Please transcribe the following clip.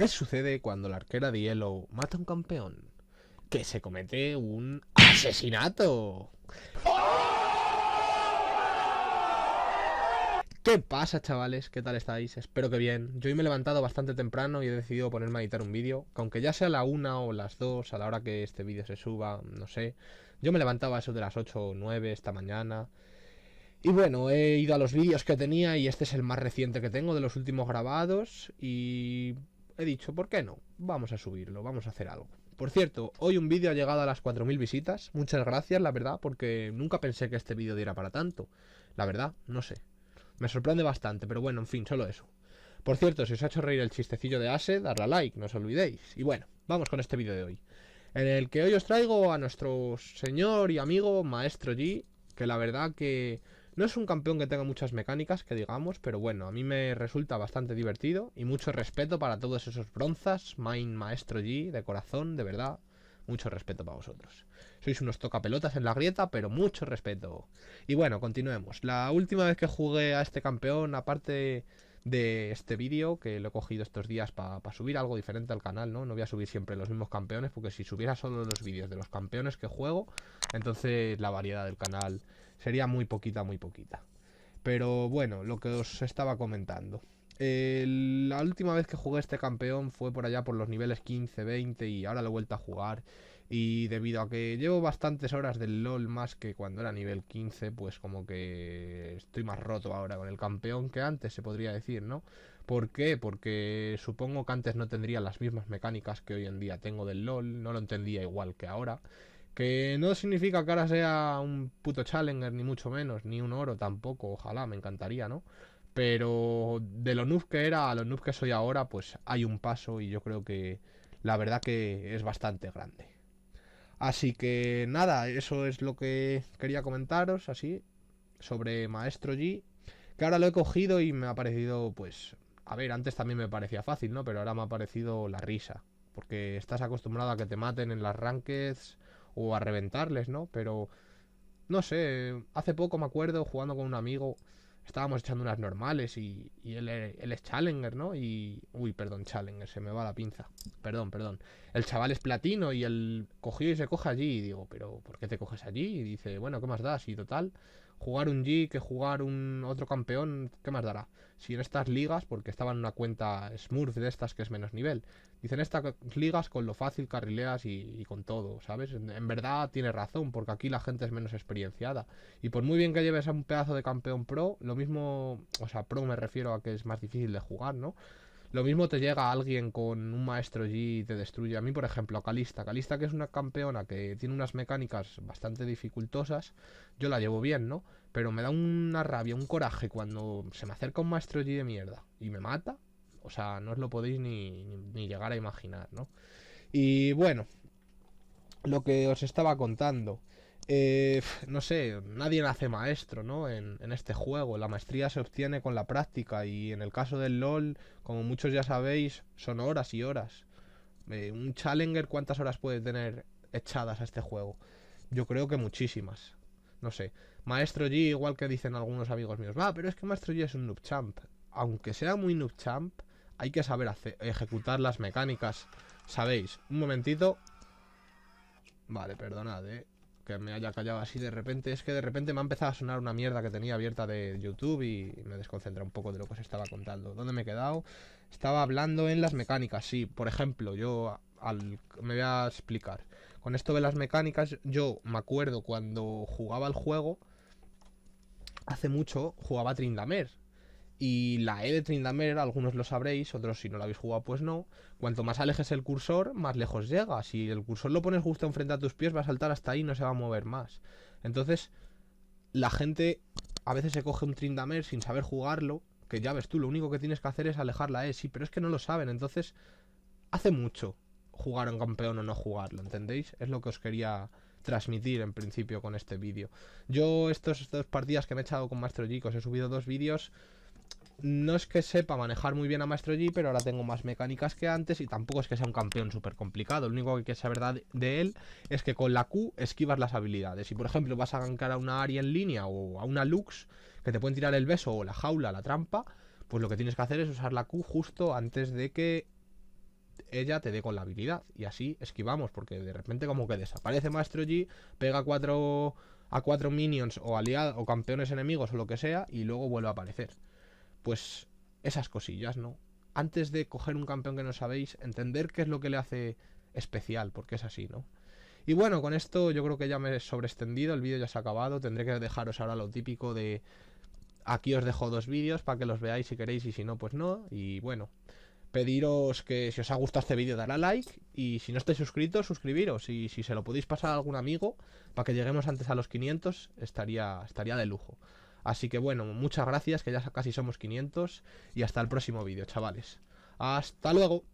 ¿Qué sucede cuando la arquera de Yellow mata a un campeón? Que se comete un asesinato. ¿Qué pasa chavales? ¿Qué tal estáis? Espero que bien. Yo hoy me he levantado bastante temprano y he decidido ponerme a editar un vídeo. aunque ya sea la una o las dos, a la hora que este vídeo se suba, no sé. Yo me levantaba eso de las 8 o 9 esta mañana. Y bueno, he ido a los vídeos que tenía y este es el más reciente que tengo de los últimos grabados y he dicho, ¿por qué no? Vamos a subirlo, vamos a hacer algo. Por cierto, hoy un vídeo ha llegado a las 4.000 visitas. Muchas gracias, la verdad, porque nunca pensé que este vídeo diera para tanto. La verdad, no sé. Me sorprende bastante, pero bueno, en fin, solo eso. Por cierto, si os ha hecho reír el chistecillo de Ase, darle a like, no os olvidéis. Y bueno, vamos con este vídeo de hoy. En el que hoy os traigo a nuestro señor y amigo Maestro G, que la verdad que no es un campeón que tenga muchas mecánicas, que digamos, pero bueno, a mí me resulta bastante divertido y mucho respeto para todos esos bronzas, Mind Maestro G, de corazón, de verdad, mucho respeto para vosotros. Sois unos tocapelotas en la grieta, pero mucho respeto. Y bueno, continuemos. La última vez que jugué a este campeón, aparte de este vídeo, que lo he cogido estos días para subir algo diferente al canal, ¿no? No voy a subir siempre los mismos campeones, porque si subiera solo los vídeos de los campeones que juego, entonces la variedad del canal sería muy poquita, muy poquita. Pero bueno, lo que os estaba comentando. la última vez que jugué este campeón fue por allá por los niveles 15, 20 y ahora lo he vuelto a jugar. Y debido a que llevo bastantes horas del LOL más que cuando era nivel 15, pues como que estoy más roto ahora con el campeón que antes, se podría decir, ¿no? ¿Por qué? Porque supongo que antes no tendría las mismas mecánicas que hoy en día tengo del LOL, no lo entendía igual que ahora. Que no significa que ahora sea un puto challenger, ni mucho menos, ni un oro tampoco, ojalá, me encantaría, ¿no? Pero de lo noob que era a los noob que soy ahora, pues hay un paso y yo creo que la verdad que es bastante grande. Así que nada, eso es lo que quería comentaros, así, sobre Maestro G. Que ahora lo he cogido y me ha parecido, pues, a ver, antes también me parecía fácil, ¿no? Pero ahora me ha parecido la risa. Porque estás acostumbrado a que te maten en las rankeds o a reventarles, ¿no? Pero, no sé, hace poco me acuerdo jugando con un amigo, estábamos echando unas normales y, él, es Challenger, ¿no? Y, uy, perdón, Challenger, se me va la pinza, perdón, perdón. El chaval es platino y él cogió y se coge allí y digo, pero ¿por qué te coges allí? Y dice, bueno, ¿qué más da? Y total, jugar un G que jugar un otro campeón, ¿qué más dará? Si en estas ligas, porque estaba en una cuenta Smurf de estas que es menos nivel, Dicen estas ligas con lo fácil carrileas y, con todo, ¿sabes? En, verdad tiene razón, porque aquí la gente es menos experienciada. Y por muy bien que lleves a un pedazo de campeón pro, lo mismo, o sea, pro me refiero a que es más difícil de jugar, ¿no? Lo mismo te llega a alguien con un maestro G y te destruye. A mí, por ejemplo, a Calista. Calista, que es una campeona que tiene unas mecánicas bastante dificultosas, yo la llevo bien, ¿no? Pero me da una rabia, un coraje cuando se me acerca un maestro G de mierda y me mata o sea, no os lo podéis ni, ni, llegar a imaginar, ¿no? Y bueno, lo que os estaba contando. Eh, no sé, nadie nace maestro, ¿no? En, este juego. La maestría se obtiene con la práctica y en el caso del LOL, como muchos ya sabéis, son horas y horas. Eh, un Challenger, ¿cuántas horas puede tener echadas a este juego? Yo creo que muchísimas. No sé. Maestro G, igual que dicen algunos amigos míos, va, ah, pero es que Maestro G es un noob champ. Aunque sea muy noob champ, hay que saber ejecutar las mecánicas. ¿Sabéis? Un momentito. Vale, perdonad, eh. Que me haya callado así de repente. Es que de repente me ha empezado a sonar una mierda que tenía abierta de YouTube y me desconcentra un poco de lo que os estaba contando. ¿Dónde me he quedado? Estaba hablando en las mecánicas, sí. Por ejemplo, yo al, me voy a explicar. Con esto de las mecánicas, yo me acuerdo cuando jugaba al juego, hace mucho jugaba Trindamer. Y la E de Trindamer, algunos lo sabréis, otros si no la habéis jugado, pues no. Cuanto más alejes el cursor, más lejos llega. Si el cursor lo pones justo enfrente a tus pies, va a saltar hasta ahí y no se va a mover más. Entonces, la gente a veces se coge un Trindamer sin saber jugarlo. Que ya ves tú, lo único que tienes que hacer es alejar la E, sí, pero es que no lo saben. Entonces, hace mucho jugar un campeón o no jugarlo, ¿entendéis? Es lo que os quería transmitir en principio con este vídeo. Yo, estos dos partidas que me he echado con Maestro G, os he subido dos vídeos no es que sepa manejar muy bien a Maestro Yi, pero ahora tengo más mecánicas que antes y tampoco es que sea un campeón súper complicado. Lo único que hay que saber de él es que con la Q esquivas las habilidades. Si, por ejemplo, vas a gancar a una Ari en línea o a una Lux, que te pueden tirar el beso o la jaula, la trampa, pues lo que tienes que hacer es usar la Q justo antes de que ella te dé con la habilidad. Y así esquivamos, porque de repente como que desaparece Maestro Yi, pega cuatro a cuatro minions o aliados o campeones enemigos o lo que sea y luego vuelve a aparecer. Pues esas cosillas, ¿no? Antes de coger un campeón que no sabéis, entender qué es lo que le hace especial, porque es así, ¿no? Y bueno, con esto yo creo que ya me he sobreextendido, el vídeo ya se ha acabado, tendré que dejaros ahora lo típico de... Aquí os dejo dos vídeos para que los veáis si queréis y si no, pues no. Y bueno, pediros que si os ha gustado este vídeo dará like y si no estáis suscritos, suscribiros y si se lo podéis pasar a algún amigo para que lleguemos antes a los 500 estaría, estaría de lujo. Así que bueno, muchas gracias, que ya casi somos 500 y hasta el próximo vídeo, chavales. Hasta luego.